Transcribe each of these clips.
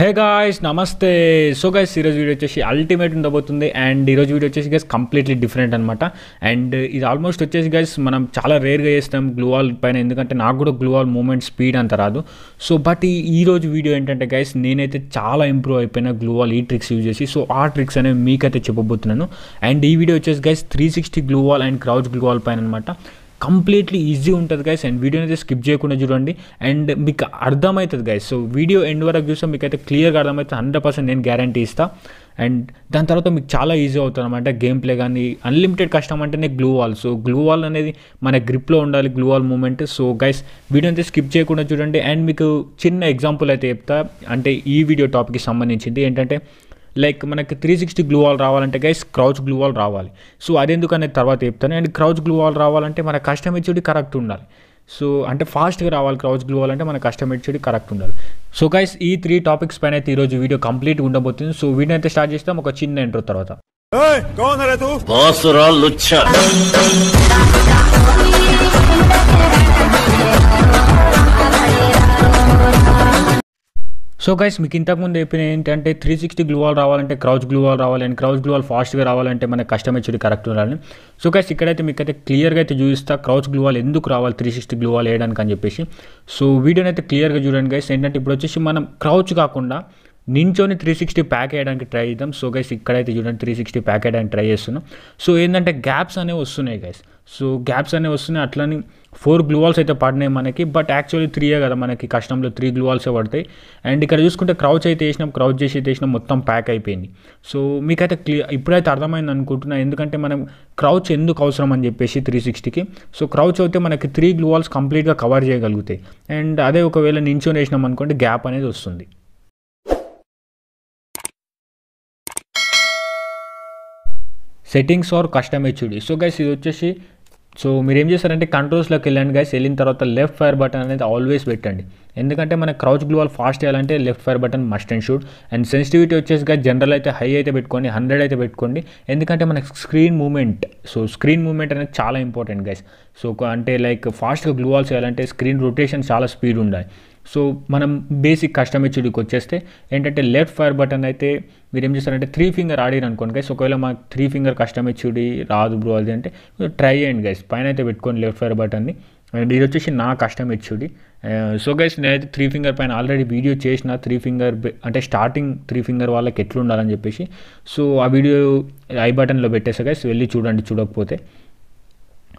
హే guys నమస్తే so guys ఈరోజు video వచ్చేసి అల్టిమేట్ ఉండబోతుంది అండ్ ఈరోజు వీడియో వచ్చేసి గైస్ కంప్లీట్లీ డిఫరెంట్ అనమాట అండ్ ఇది ఆల్మోస్ట్ వచ్చేసి గైస్ మనం చాలా రేర్గా చేస్తాం గ్లూవాల్ పైన ఎందుకంటే నాకు కూడా గ్లూవాల్ మూమెంట్ స్పీడ్ అంత రాదు సో బట్ ఈ రోజు వీడియో ఏంటంటే గైస్ నేనైతే చాలా ఇంప్రూవ్ అయిపోయిన గ్లూవాల్ ఈ ట్రిక్స్ యూజ్ చేసి సో ఆ ట్రిక్స్ అనేవి మీకైతే చెప్పబోతున్నాను అండ్ ఈ వీడియో వచ్చేసి guys three sixty gloo wall and crouch gloo wall పైన అనమాట కంప్లీట్లీ ఈజీ ఉంటుంది గైస్ అండ్ వీడియోని అయితే స్కిప్ చేయకుండా చూడండి అండ్ మీకు అర్థమవుతుంది గైస్ సో వీడియో ఎండ్ వరకు చూస్తే మీకు అయితే క్లియర్గా అర్థమవుతుంది హండ్రెడ్ పర్సెంట్ నేను గ్యారంటీ ఇస్తాను అండ్ దాని తర్వాత మీకు చాలా ఈజీ అవుతుంది అనమాట గేమ్ ప్లే కానీ అన్లిమిటెడ్ కష్టం అంటేనే gloo wall so gloo wall అనేది మన గ్రిప్లో ఉండాలి gloo wall movement so guys video అయితే స్కిప్ చేయకుండా చూడండి అండ్ మీకు చిన్న ఎగ్జాంపుల్ అయితే చెప్తా అంటే ఈ వీడియో టాపిక్కి సంబంధించింది ఏంటంటే లైక్ మనకి త్రీ సిక్స్టీ గ్లూ వాల్ రావాలంటే గైస్ క్రౌచ్ గ్లూ వాల్ రావాలి సో అదెందుకు అనేది తర్వాత చెప్తాను అండ్ క్రౌచ్ గ్లూ వాల్ రావాలంటే మన కస్టమ్ హెచ్డి కరెక్ట్ ఉండాలి సో అంటే ఫాస్ట్గా రావాలి క్రౌచ్ గ్లూ వాల్ అంటే మన కస్టమ్ హెచ్డి కరెక్ట్ ఉండాలి సో గైస్ ఈ త్రీ టాపిక్స్ పైన అయితే ఈరోజు వీడియో కంప్లీట్గా ఉండబోతుంది సో వీడియో అయితే స్టార్ట్ చేస్తాం ఒక చిన్న ఇంట్రో తర్వాత సో గైస్ మీకు ఇంతకుముందు చెప్పిన ఏంటంటే త్రీ సిక్స్టీ గ్లూవాల్ రావాలంటే క్రౌచ్ గ్లూవాల్ రావాలి అండ్ క్రౌచ్ గ్లూవాల్ ఫాస్ట్గా రావాలంటే మనకి కష్టం వచ్చేది కరెక్ట్ ఉండాలి సో గైస్ ఇక్కడైతే మీకు అయితే క్లియర్గా అయితే చూపిస్తా క్రౌచ్ గ్లూవాల్ ఎందుకు రావాలి త్రీ సిక్స్టీ గ్లూవాల్ వేయడానికి అని చెప్పేసి సో వీడియోని అయితే క్లియర్గా చూడండి గైస్ ఏంటంటే ఇప్పుడు వచ్చేసి మనం క్రౌచ్ కాకుండా నించోని త్రీ సిక్స్టీ ప్యాక్ వేయడానికి ట్రై చేద్దాం సో గైస్ ఇక్కడైతే చూడండి త్రీ సిక్స్టీ ప్యాక్ వేయడానికి ట్రై చేస్తున్నాం సో ఏంటంటే గ్యాప్స్ అనేవి వస్తున్నాయి గైస్ సో గ్యాప్స్ అనేవి వస్తున్నాయి అట్లని ఫోర్ గ్లూవాల్స్ అయితే పడినాయి మనకి బట్ యాక్చువల్లీ త్రీయే కదా మనకి కష్టంలో త్రీ గ్లూవాల్సే పడతాయి అండ్ ఇక్కడ చూసుకుంటే క్రౌచ్ అయితే వేసినాం క్రౌచ్ చేసి అయితే వేసినాం మొత్తం ప్యాక్ అయిపోయింది సో మీకైతే క్లియర్ ఇప్పుడైతే అర్థమైంది అనుకుంటున్నా ఎందుకంటే మనం క్రౌచ్ ఎందుకు అవసరం అని చెప్పేసి త్రీ సిక్స్టీకి సో క్రౌచ్ అయితే మనకి త్రీ గ్లూవాల్స్ కంప్లీట్గా కవర్ చేయగలుగుతాయి అండ్ అదే ఒకవేళ నించొని వేసినాం అనుకుంటే గ్యాప్ అనేది వస్తుంది సెట్టింగ్స్ ఆర్ కస్టమైజ్ చూడి సో గైస్ ఇది వచ్చేసి సో మీరు ఏం చేస్తారంటే కంట్రోల్స్లోకి వెళ్ళండి గైస్ వెళ్ళిన తర్వాత లెఫ్ట్ ఫైర్ బటన్ అనేది ఆల్వేస్ పెట్టండి ఎందుకంటే మన క్రౌచ్ గ్లూవాల్ ఫాస్ట్ చేయాలంటే left fire button must and shoot and sensitivity వచ్చేసి గైస్ జనరల్ అయితే హై అయితే పెట్టుకోండి హండ్రెడ్ అయితే పెట్టుకోండి ఎందుకంటే మనకు screen movement so screen movement అనేది చాలా ఇంపార్టెంట్ గైస్ సో అంటే లైక్ ఫాస్ట్గా గ్లోవాల్స్ చేయాలంటే స్క్రీన్ రొటేషన్ చాలా స్పీడ్ ఉండాలి సో మనం బేసిక్ కస్టమిచ్చుడికి వచ్చేస్తే ఏంటంటే లెఫ్ట్ ఫైర్ బటన్ అయితే మీరు ఏం చేస్తారంటే త్రీ ఫింగర్ ఆడిరు అనుకోండి గైస్ ఒకవేళ మాకు త్రీ ఫింగర్ కస్టమిచ్చుడి రాదు బ్రో అది అంటే ట్రై చేయండి గైస్ పైన అయితే పెట్టుకోండి లెఫ్ట్ ఫైర్ బటన్ని అండ్ ఇది వచ్చేసి నా కస్టమిచ్చుడి సో గైస్ నేనైతే త్రీ ఫింగర్ పైన ఆల్రెడీ వీడియో చేసిన త్రీ ఫింగర్ అంటే స్టార్టింగ్ త్రీ ఫింగర్ వాళ్ళకి ఎట్లుండాలని చెప్పేసి సో ఆ వీడియో ఐ బటన్లో పెట్టేసా గైస్ వెళ్ళి చూడండి చూడకపోతే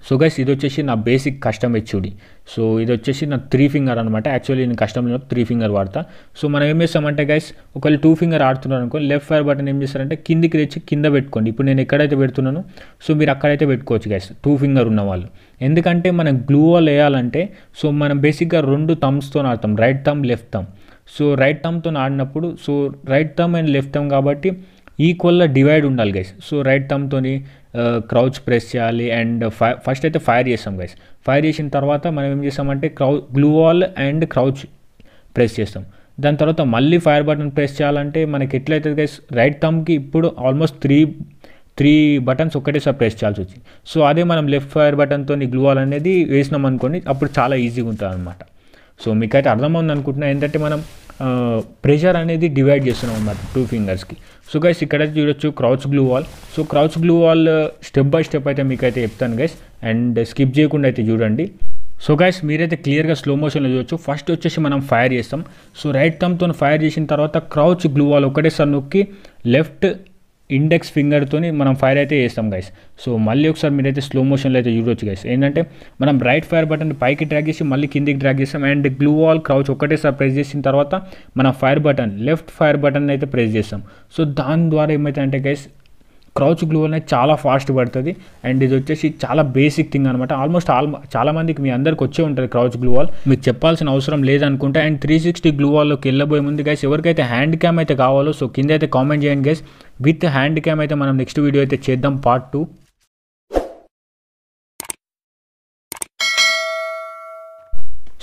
సో గైస్ ఇది వచ్చేసి నా బేసిక్ కస్టమ్ హెచ్యూడి సో ఇది వచ్చేసి నా త్రీ ఫింగర్ అనమాట యాక్చువల్లీ నేను కస్టమ్లో త్రీ ఫింగర్ వాడతా సో మనం ఏం చేస్తామంటే గైస్ ఒకవేళ టూ ఫింగర్ ఆడుతున్నారు అనుకో లెఫ్ట్ ఫైర్ బటన్ ఏం చేస్తారంటే కిందికి తెచ్చి కింద పెట్టుకోండి ఇప్పుడు నేను ఎక్కడైతే పెడుతున్నానో సో మీరు అక్కడైతే పెట్టుకోవచ్చు గైస్ టూ ఫింగర్ ఉన్న వాళ్ళు ఎందుకంటే మనం గ్లూ వాల్ వేయాలంటే సో మనం బేసిక్గా రెండు థమ్స్తో ఆడతాం right thumb left thumb so right థమ్తో ఆడినప్పుడు so right thumb and left thumb కాబట్టి ఈక్వల్గా డివైడ్ ఉండాలి గైస్ సో రైట్ థమ్తోని క్రౌచ్ ప్రెస్ చేయాలి అండ్ ఫస్ట్ అయితే ఫైర్ చేస్తాం గైస్ ఫైర్ చేసిన తర్వాత మనం ఏం చేస్తామంటే crouch gloo wall and crouch press చేస్తాం దాని తర్వాత మళ్ళీ ఫైర్ బటన్ ప్రెస్ చేయాలంటే మనకి ఎట్లయితుంది గైస్ రైట్ థమ్కి ఇప్పుడు ఆల్మోస్ట్ త్రీ త్రీ బటన్స్ ఒకటేసారి ప్రెస్ చేయాల్సి వచ్చింది సో అదే మనం లెఫ్ట్ ఫైర్ బటన్తో గ్లూ వాల్ అనేది వేసినాం అనుకోండి అప్పుడు చాలా ఈజీగా ఉంటుంది అనమాట సో మీకైతే అర్థమవుంది అనుకుంటున్నా ఏంటంటే మనం ప్రెషర్ అనేది డివైడ్ చేస్తున్నాం అన్నమాట టూ ఫింగర్స్కి సో గైస్ ఇక్కడ చూడొచ్చు crouch glue wall so crouch glue wall step by step అయితే మీకు అయితే చెప్తాను గైస్ అండ్ స్కిప్ చేయకుండా అయితే చూడండి సో గైస్ మీరైతే క్లియర్గా స్లో మోషన్లో చూడొచ్చు ఫస్ట్ వచ్చేసి మనం ఫైర్ చేస్తాం సో రైట్ థమ్తో ఫైర్ చేసిన తర్వాత క్రౌచ్ గ్లూ వాల్ ఒకటేసారి నొక్కి లెఫ్ట్ ఇండెక్స్ ఫింగర్తోని మనం ఫైర్ అయితే చేస్తాం గైస్ సో మళ్ళీ ఒకసారి మీరు అయితే స్లో మోషన్లో అయితే చూడొచ్చు గైస్ ఏంటంటే మనం రైట్ ఫైర్ బటన్ పైకి డ్రాగ్ చేసి మళ్ళీ కిందికి డ్రాగ్ చేస్తాం అండ్ గ్లూ వాల్ క్రౌచ్ ఒకటేసారి ప్రెస్ చేసిన తర్వాత మనం fire button left fire button అయితే ప్రెస్ చేస్తాం సో దాని ద్వారా ఏమైతే అంటే గైస్ క్రౌచ్ గ్లూ అనేది చాలా ఫాస్ట్ పడుతుంది అండ్ ఇది వచ్చేసి చాలా బేసిక్ థింగ్ అనమాట ఆల్మోస్ట్ ఆల్ చాలా మందికి మీ అందరికి వచ్చే ఉంటుంది క్రౌచ్ గ్లూ వాల్ మీకు చెప్పాల్సిన అవసరం లేదనుకుంటే అండ్ త్రీ సిక్స్టీ గ్లూ వాల్లోకి వెళ్ళబోయే ముందు గైస్ ఎవరికైతే హ్యాండ్ క్యామ్ అయితే కావాలో సో కింద అయితే కామెంట్ చేయండి గైస్ విత్ హ్యాండ్ క్యామ్ అయితే మనం నెక్స్ట్ వీడియో అయితే చేద్దాం పార్ట్ టూ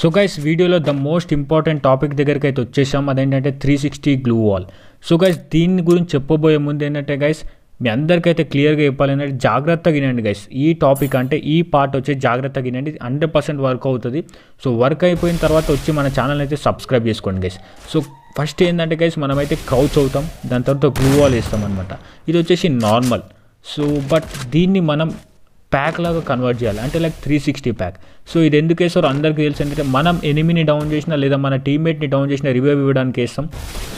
సో గైస్ వీడియోలో ద మోస్ట్ ఇంపార్టెంట్ టాపిక్ దగ్గరికి అయితే వచ్చేసాం అదేంటంటే three sixty glue wall so guys దీని గురించి చెప్పబోయే ముందు ఏంటంటే గైస్ మీ అందరికైతే క్లియర్గా చెప్పాలంటే జాగ్రత్తగా వినండి గైస్ ఈ టాపిక్ అంటే ఈ పార్ట్ వచ్చి జాగ్రత్తగా వినండి హండ్రెడ్ పర్సెంట్ వర్క్ అవుతుంది సో వర్క్ అయిపోయిన తర్వాత వచ్చి మన ఛానల్ అయితే సబ్స్క్రైబ్ చేసుకోండి గైస్ సో ఫస్ట్ ఏంటంటే గైస్ మనమైతే క్రౌచ్ అవుతాం దాని తర్వాత గ్లూవాల్ వేస్తాం అనమాట ఇది వచ్చేసి నార్మల్ సో బట్ దీన్ని మనం ప్యాక్ లాగా కన్వర్ట్ చేయాలి అంటే like three sixty pack so ఇది ఎందుకు వేస్తారు అందరికీ తెలుసు ఎందుకంటే మనం ఎనిమిని డౌన్ చేసినా లేదా మన టీమ్మేట్ని డౌన్ చేసినా రివ్యూ ఇవ్వడానికి వేస్తాం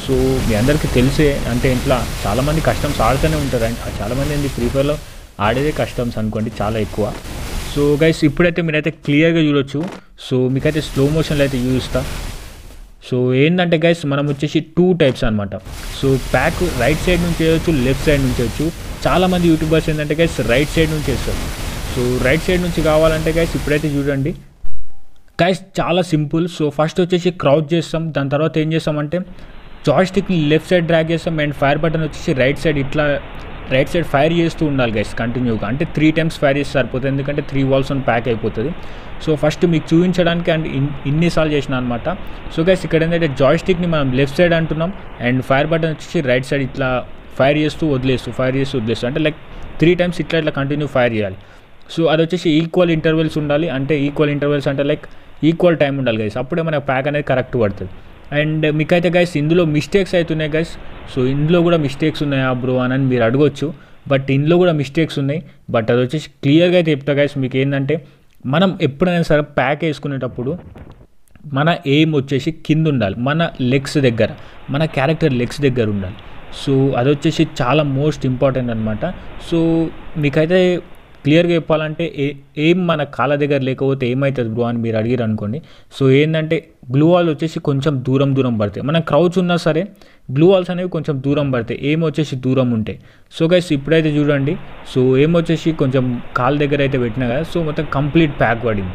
సో మీ అందరికీ తెలిసే అంటే ఇంట్లో చాలామంది కస్టమ్స్ ఆడుతూనే ఉంటారు అండ్ చాలామంది ఏంటి ఫ్రీ ఫైర్లో ఆడేదే కస్టమ్స్ అనుకోండి చాలా ఎక్కువ సో గైస్ ఇప్పుడైతే మీరైతే క్లియర్గా చూడొచ్చు సో మీకైతే స్లో మోషన్లో అయితే చూస్తా సో ఏంటంటే గైస్ మనం వచ్చేసి టూ టైప్స్ అనమాట సో ప్యాక్ రైట్ సైడ్ నుంచి చేయొచ్చు లెఫ్ట్ సైడ్ నుంచి వేయచ్చు చాలామంది యూట్యూబర్స్ ఏంటంటే గైస్ రైట్ సైడ్ నుంచి వేస్తారు సో రైట్ సైడ్ నుంచి కావాలంటే గైస్ ఇప్పుడైతే చూడండి గైస్ చాలా సింపుల్ సో ఫస్ట్ వచ్చేసి క్రౌచ్ చేస్తాం దాని తర్వాత ఏం చేస్తామంటే జాయిస్టిక్ని లెఫ్ట్ సైడ్ డ్రాగ్ చేస్తాం అండ్ ఫైర్ బటన్ వచ్చేసి రైట్ సైడ్ ఇట్లా రైట్ సైడ్ ఫైర్ చేస్తూ ఉండాలి గైస్ కంటిన్యూగా అంటే త్రీ టైమ్స్ ఫైర్ చేస్తే సరిపోతుంది ఎందుకంటే త్రీ వాల్స్ అని ప్యాక్ అయిపోతుంది సో ఫస్ట్ మీకు చూపించడానికి అండ్ ఇన్నిసార్లు చేసిన అనమాట సో గైస్ ఇక్కడ ఏంటంటే జాయిస్టిక్ని మనం లెఫ్ట్ సైడ్ అంటున్నాం అండ్ ఫైర్ బటన్ వచ్చేసి రైట్ సైడ్ ఇట్లా ఫైర్ చేస్తూ వదిలేస్తూ ఫైర్ చేస్తూ వదిలేస్తూ అంటే లైక్ త్రీ టైమ్స్ ఇట్లా ఇట్లా కంటిన్యూ ఫైర్ చేయాలి సో అది వచ్చేసి ఈక్వల్ ఇంటర్వెల్స్ ఉండాలి అంటే ఈక్వల్ ఇంటర్వెల్స్ అంటే లైక్ ఈక్వల్ టైం ఉండాలి గైస్ అప్పుడే మనకు ప్యాక్ అనేది కరెక్ట్ పడుతుంది అండ్ మీకైతే గైస్ ఇందులో మిస్టేక్స్ అవుతున్నాయి గైస్ సో ఇందులో కూడా మిస్టేక్స్ ఉన్నాయా బ్రో అని మీరు అడగొచ్చు బట్ ఇందులో కూడా మిస్టేక్స్ ఉన్నాయి బట్ అది వచ్చేసి క్లియర్గా అయితే చెప్తా గైస్ మీకు ఏంటంటే మనం ఎప్పుడైనా సరే ప్యాక్ వేసుకునేటప్పుడు మన ఎయిమ్ వచ్చేసి కింద ఉండాలి మన లెగ్స్ దగ్గర మన క్యారెక్టర్ లెగ్స్ దగ్గర ఉండాలి సో అది వచ్చేసి చాలా మోస్ట్ ఇంపార్టెంట్ అనమాట సో మీకైతే క్లియర్గా చెప్పాలంటే ఏ ఏం మన కాళ్ళ దగ్గర లేకపోతే ఏమవుతుంది బ్రో అని మీరు అడిగారు అనుకోండి సో ఏంటంటే గ్లూ వాల్ వచ్చేసి కొంచెం దూరం దూరం పడతాయి మనం క్రౌచ్ ఉన్నా సరే గ్లూ వాల్స్ అనేవి కొంచెం దూరం పడతాయి ఏం వచ్చేసి దూరం ఉంటాయి సో గైస్ ఇప్పుడైతే చూడండి సో ఏం వచ్చేసి కొంచెం కాళ్ళ దగ్గర అయితే పెట్టినా కదా సో మొత్తం కంప్లీట్ ప్యాక్ పడింది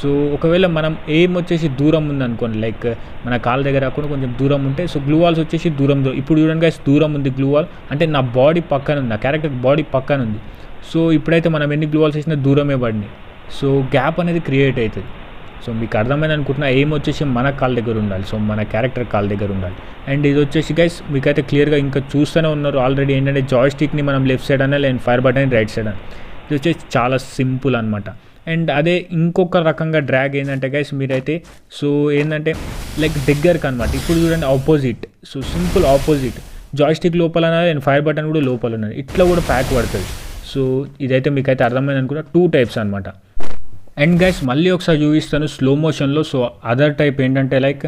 సో ఒకవేళ మనం ఏం వచ్చేసి దూరం ఉందనుకోండి లైక్ మన కాళ్ళ దగ్గర కూడా కొంచెం దూరం ఉంటే సో గ్లూ వాల్స్ వచ్చేసి దూరం దూరం ఇప్పుడు చూడండి గైస్ దూరం ఉంది గ్లూ వాల్ అంటే నా బాడీ పక్కన ఉంది నా క్యారెక్టర్ బాడీ పక్కన ఉంది సో ఇప్పుడైతే మనం ఎన్ని గ్లోవాల్స్ వేసినా దూరమే పడినాయి సో గ్యాప్ అనేది క్రియేట్ అవుతుంది సో మీకు అర్థమైన అనుకుంటున్నా ఏం వచ్చేసి మన కాల్ దగ్గర ఉండాలి సో మన క్యారెక్టర్ కాల్ దగ్గర ఉండాలి అండ్ ఇది వచ్చేసి గైస్ మీకైతే క్లియర్గా ఇంకా చూస్తూనే ఉన్నారు ఆల్రెడీ ఏంటంటే జాయిస్టిక్ని మనం లెఫ్ట్ సైడ్ అన్న లేని ఫైర్ బటన్ రైట్ సైడ్ అని ఇది వచ్చేసి చాలా సింపుల్ అనమాట అండ్ అదే ఇంకొక రకంగా డ్రాగ్ ఏంటంటే గైస్ మీరైతే సో ఏంటంటే లైక్ దగ్గరకు అనమాట ఇప్పుడు చూడండి opposite so simple opposite joystick లోపల అన్నది అండ్ ఫైర్ బటన్ కూడా లోపల ఉన్నది ఇట్లా కూడా ప్యాక్ పడుతుంది సో ఇదైతే మీకైతే అర్థమైంది అనుకుంటా టూ టైప్స్ అనమాట అండ్ గైస్ మళ్ళీ ఒకసారి చూపిస్తాను స్లో మోషన్లో సో అదర్ టైప్ ఏంటంటే లైక్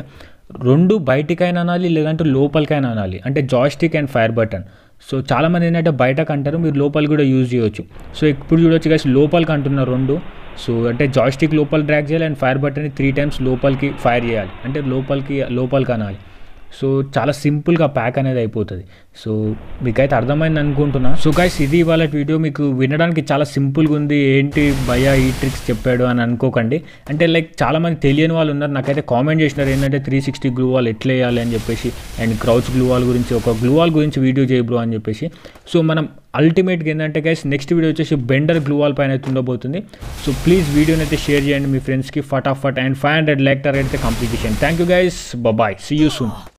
రెండు బయటికైనా అనాలి లేదంటే లోపలికైనా అనాలి అంటే joystick and fire button so చాలామంది ఏంటంటే బయటకు అంటారు మీరు లోపలి కూడా యూజ్ చేయొచ్చు సో ఇప్పుడు చూడొచ్చు గైస్ లోపలికి అంటున్నారు రెండు సో అంటే జాయిస్టిక్ లోపల డ్రాగ్ చేయాలి and fire button three times లోపలికి ఫైర్ చేయాలి అంటే లోపలికి లోపలికి అనాలి సో చాలా సింపుల్గా ప్యాక్ అనేది అయిపోతుంది సో మీకైతే అర్థమైంది అనుకుంటున్నా సో గైస్ ఇది ఇవాళ వీడియో మీకు వినడానికి చాలా సింపుల్గా ఉంది ఏంటి భయ ఈ ట్రిక్స్ చెప్పాడు అని అనుకోకండి అంటే లైక్ చాలామంది తెలియని వాళ్ళు ఉన్నారు నాకైతే కామెంట్ చేసినారు ఏంటంటే త్రీ సిక్స్టీ గ్లూ వాల్ ఎట్లా వేయాలి అని చెప్పేసి అండ్ క్రౌచ్ గ్లూ వాల్ గురించి ఒక గ్లూ వాల్ గురించి వీడియో చేయబ్రో అని చెప్పేసి సో మనం అల్టిమేట్గా ఏంటంటే గైస్ నెక్స్ట్ వీడియో వచ్చేసి బెండర్ గ్లూ వాల్ పైన అయితే ఉండబోతుంది సో ప్లీజ్ వీడియోని అయితే షేర్ చేయండి మీ ఫ్రెండ్స్కి ఫటాఫట్ అండ్ ఫైవ్ హండ్రెడ్ లెక్టర్ టార్గెట్ అయితే కంప్లీట్ చేయండి thank you guys bye see you soon